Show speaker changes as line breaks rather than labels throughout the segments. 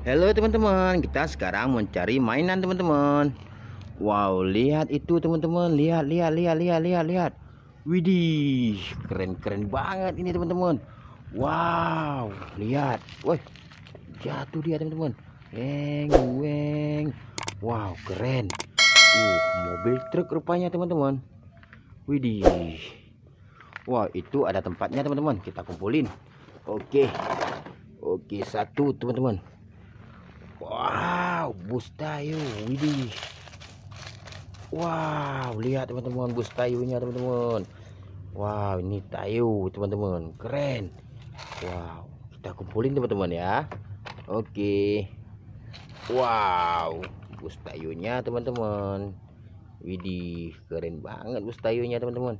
Halo teman-teman, kita sekarang mencari mainan teman-teman. Wow, lihat itu teman-teman, lihat lihat lihat lihat lihat lihat. Widih, keren-keren banget ini teman-teman. Wow, lihat. Woi. Jatuh dia teman-teman. Weng weng. Wow, keren. Uh, mobil truk rupanya teman-teman. Widih. wow, itu ada tempatnya teman-teman. Kita kumpulin. Oke. Oke, satu teman-teman. Wow, bus tayu. Widih. Wow, lihat teman-teman bus tayunya teman-teman. Wow, ini tayu teman-teman. Keren. Wow, kita kumpulin teman-teman ya. Oke. Wow, bus tayunya teman-teman. Widih, keren banget bus tayunya teman-teman.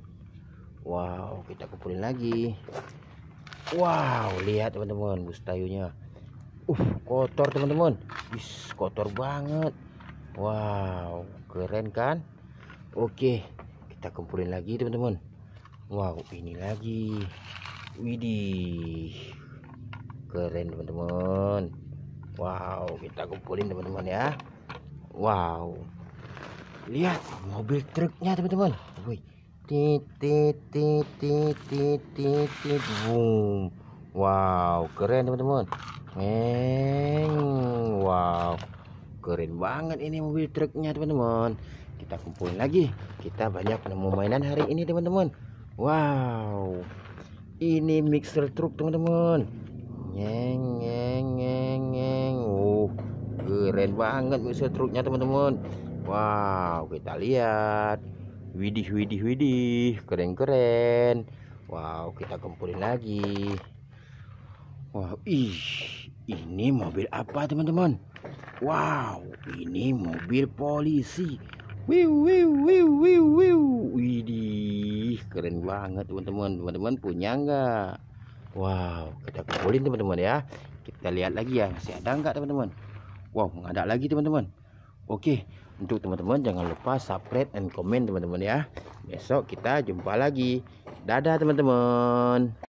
Wow, kita kumpulin lagi. Wow, lihat teman-teman bus tayunya uh kotor teman-teman bis kotor banget wow keren kan oke kita kumpulin lagi teman-teman wow ini lagi widih keren teman-teman wow kita kumpulin teman-teman ya wow lihat mobil truknya teman-teman wih titi titi titi titi boom Wow, keren teman-teman. Meng, wow, keren banget ini mobil truknya teman-teman. Kita kumpulin lagi. Kita banyak nemu mainan hari ini teman-teman. Wow, ini mixer truk teman-teman. Neng, neng, neng, neng, Oh, keren banget mixer truknya teman-teman. Wow, kita lihat. Widih, widih, widih, keren-keren. Wow, kita kumpulin lagi. Wow, ih, ini mobil apa teman-teman? Wow, ini mobil polisi. Wiu, wiu, wiu, wiu, wih, Widih, keren banget teman-teman. Teman-teman punya nggak? Wow, kita kumpulin teman-teman ya. Kita lihat lagi ya, masih ada nggak teman-teman? Wow, nggak ada lagi teman-teman. Oke, untuk teman-teman jangan lupa subscribe and comment teman-teman ya. Besok kita jumpa lagi. Dadah teman-teman.